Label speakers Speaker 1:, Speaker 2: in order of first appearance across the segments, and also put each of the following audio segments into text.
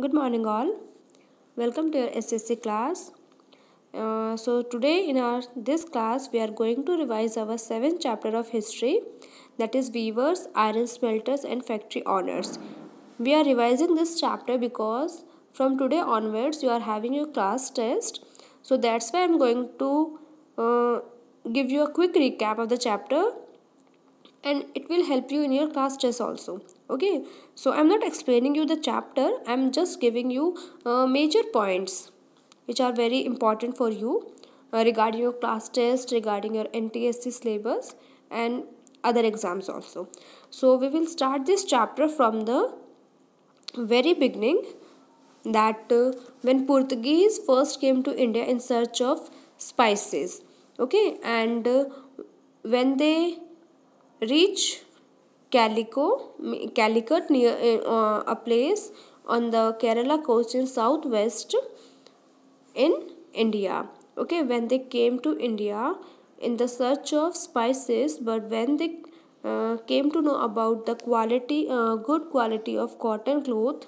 Speaker 1: good morning all welcome to your ssc class uh, so today in our this class we are going to revise our seventh chapter of history that is weavers iron smelters and factory owners we are revising this chapter because from today onwards you are having your class test so that's why i'm going to uh, give you a quick recap of the chapter and it will help you in your class test also okay so i'm not explaining you the chapter i'm just giving you uh, major points which are very important for you uh, regarding your class test regarding your ntsc syllabus and other exams also so we will start this chapter from the very beginning that uh, when portuguese first came to india in search of spices okay and uh, when they reach Calico, Calicut near eh, uh, a place on the Kerala coast in southwest in India. Okay, when they came to India in the search of spices, but when they uh, came to know about the quality, uh, good quality of cotton cloth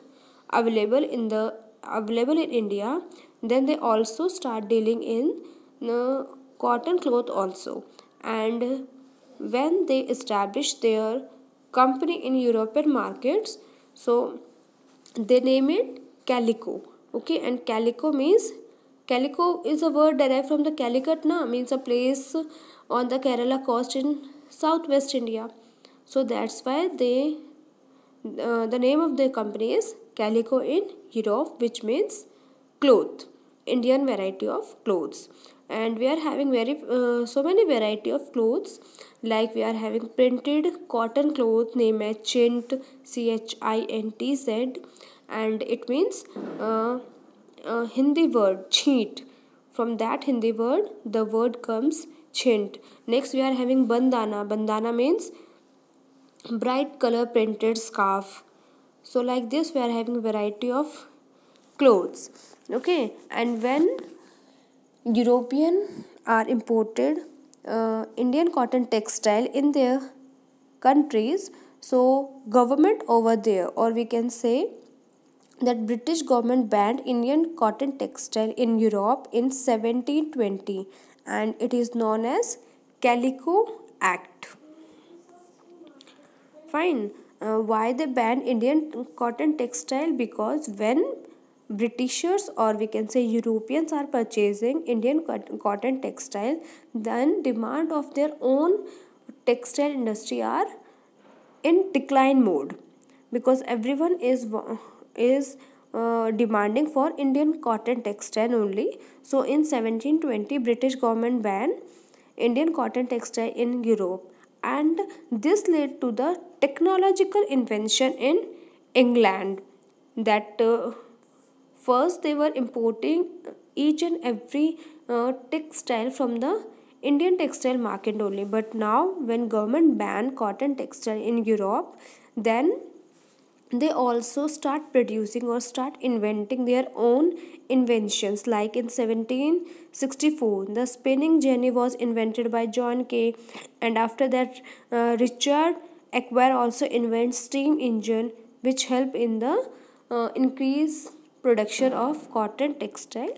Speaker 1: available in the available in India, then they also start dealing in the uh, cotton cloth also. And when they establish their company in European markets. So they name it calico. Okay, and calico means calico is a word derived from the Calicut, na means a place on the Kerala coast in southwest India. So that's why they uh, the name of the company is Calico in Europe, which means cloth, Indian variety of clothes and we are having very uh, so many variety of clothes like we are having printed cotton cloth name as chint c h i n t z and it means uh, uh, hindi word cheat from that hindi word the word comes chint next we are having bandana bandana means bright color printed scarf so like this we are having variety of clothes okay and when European are imported uh, Indian cotton textile in their countries. So government over there or we can say that British government banned Indian cotton textile in Europe in 1720 and it is known as Calico Act. Fine. Uh, why they banned Indian cotton textile? Because when Britishers or we can say Europeans are purchasing Indian cotton textile, then demand of their own textile industry are in decline mode because everyone is is uh, demanding for Indian cotton textile only. So in 1720, British government banned Indian cotton textile in Europe, and this led to the technological invention in England that. Uh, first they were importing each and every uh, textile from the Indian textile market only but now when government banned cotton textile in Europe then they also start producing or start inventing their own inventions like in 1764 the spinning jenny was invented by john kay and after that uh, richard Acquire also invents steam engine which help in the uh, increase production of cotton textile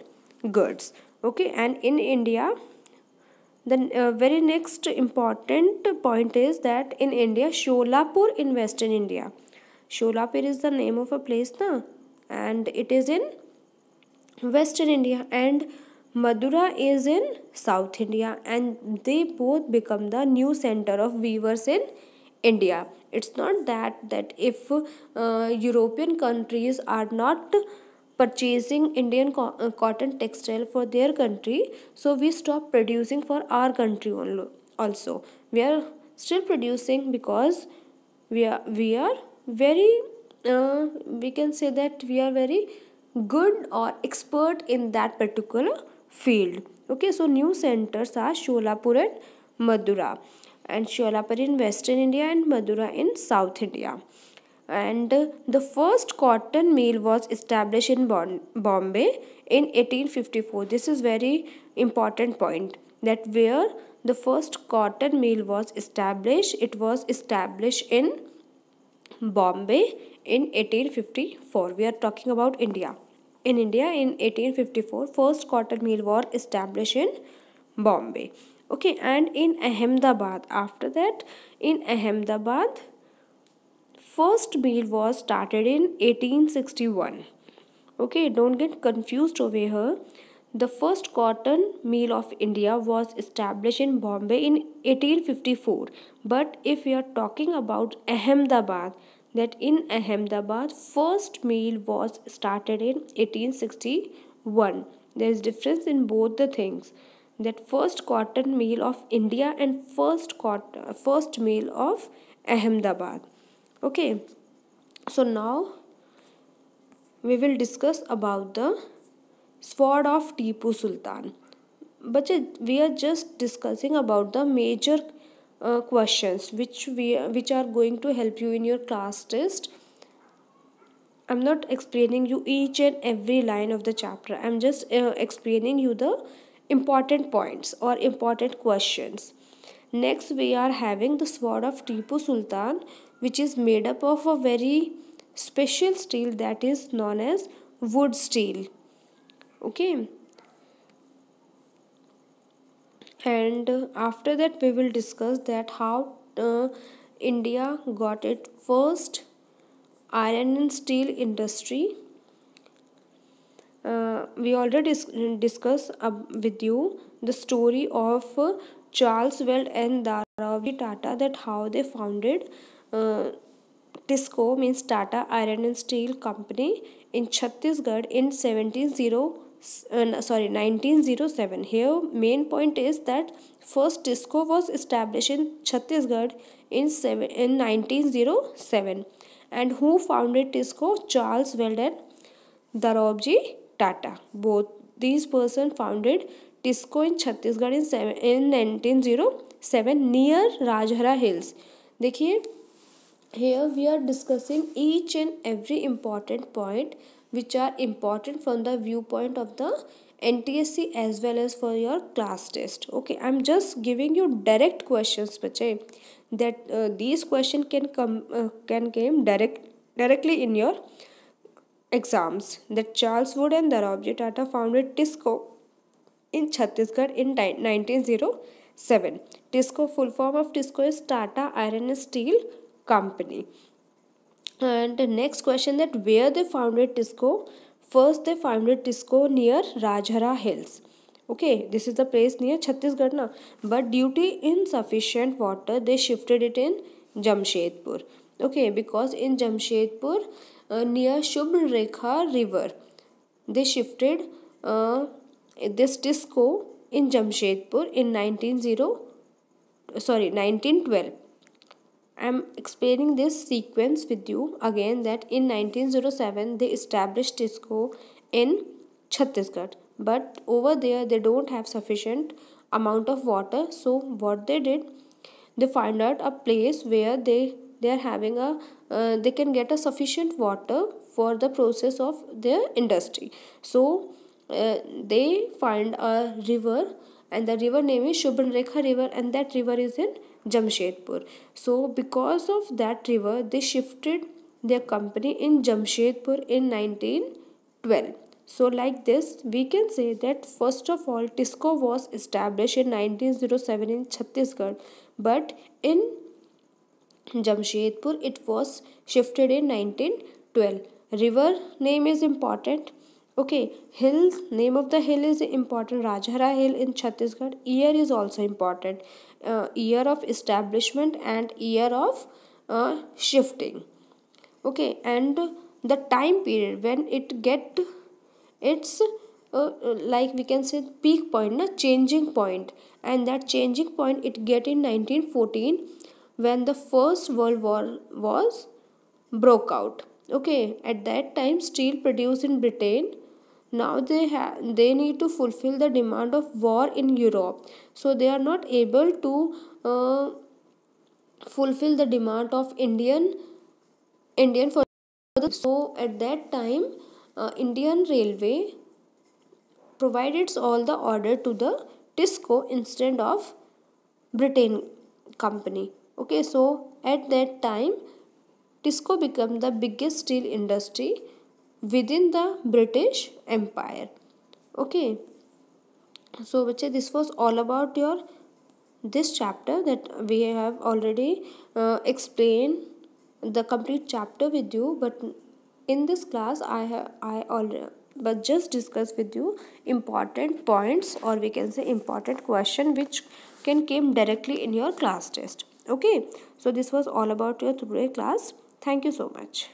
Speaker 1: goods okay and in india the uh, very next important point is that in india sholapur in western india sholapur is the name of a place na and it is in western india and madura is in south india and they both become the new center of weavers in india it's not that that if uh, european countries are not purchasing Indian uh, cotton textile for their country. So we stop producing for our country also. We are still producing because we are, we are very, uh, we can say that we are very good or expert in that particular field. Okay, so new centers are Sholapur and Madura and Sholapur in western India and Madura in south India and the first cotton mill was established in bon Bombay in 1854. This is very important point that where the first cotton mill was established, it was established in Bombay in 1854. We are talking about India. In India in 1854, first cotton mill was established in Bombay. Okay, and in Ahmedabad, after that, in Ahmedabad, first bill was started in 1861 okay don't get confused over here the first cotton mill of India was established in Bombay in 1854. But if we are talking about Ahmedabad, that in Ahmedabad, first mill was started in 1861. There is difference in both the things. That first cotton mill of India and first cotton, first mill of Ahmedabad okay so now we will discuss about the sword of tipu sultan but we are just discussing about the major uh, questions which we which are going to help you in your class test i'm not explaining you each and every line of the chapter i'm just uh, explaining you the important points or important questions next we are having the sword of tipu sultan which is made up of a very special steel that is known as wood steel okay and after that we will discuss that how uh, india got its first iron and steel industry uh, we already dis discussed uh, with you the story of uh, Charles Weld and Dharavji Tata that how they founded TISCO means Tata iron and steel company in Chhattisgarh in seventeen zero sorry nineteen zero seven here main point is that first TISCO was establish in Chhattisgarh in seven in nineteen zero seven and who founded TISCO Charles Weldon Dorabji Tata both this person founded TISCO in Chhattisgarh in seven in nineteen zero seven near Rajhara hills देखिए Here we are discussing each and every important point which are important from the viewpoint of the NTSC as well as for your class test. Okay, I'm just giving you direct questions, bache. That uh, these question can come uh, can come direct directly in your exams. That Charles Wood and Darabji Tata founded TISCO in Chhattisgarh in 1907. TISCO full form of TISCO is Tata Iron and Steel company and next question that where they founded tisco first they founded tisco near rajhara hills okay this is the place near chhattisgarh na but due to insufficient water they shifted it in jamshedpur okay because in jamshedpur uh, near Shubhrekha river they shifted uh, this disco in jamshedpur in 190 sorry 1912 I'm explaining this sequence with you again that in 1907 they established TISCO in Chhattisgarh but over there they don't have sufficient amount of water so what they did they find out a place where they they are having a uh, they can get a sufficient water for the process of their industry so uh, they find a river and the river name is Shubhanrekha river and that river is in Jamshedpur. So because of that river they shifted their company in Jamshedpur in 1912. So like this we can say that first of all TISCO was established in 1907 in Chhattisgarh but in Jamshedpur it was shifted in 1912. River name is important okay hill name of the hill is important rajhara hill in chhattisgarh year is also important uh, year of establishment and year of uh, shifting okay and the time period when it get its uh, like we can say peak point na changing point and that changing point it get in 1914 when the first world war was broke out okay at that time steel produced in britain now they have they need to fulfill the demand of war in europe so they are not able to uh, fulfill the demand of indian indian for so at that time uh, indian railway provides all the order to the tisco instead of britain company okay so at that time tisco became the biggest steel industry within the British Empire. Okay, so which this was all about your this chapter that we have already uh, explained the complete chapter with you but in this class i have i already but just discuss with you important points or we can say important question which can came directly in your class test okay so this was all about your today class thank you so much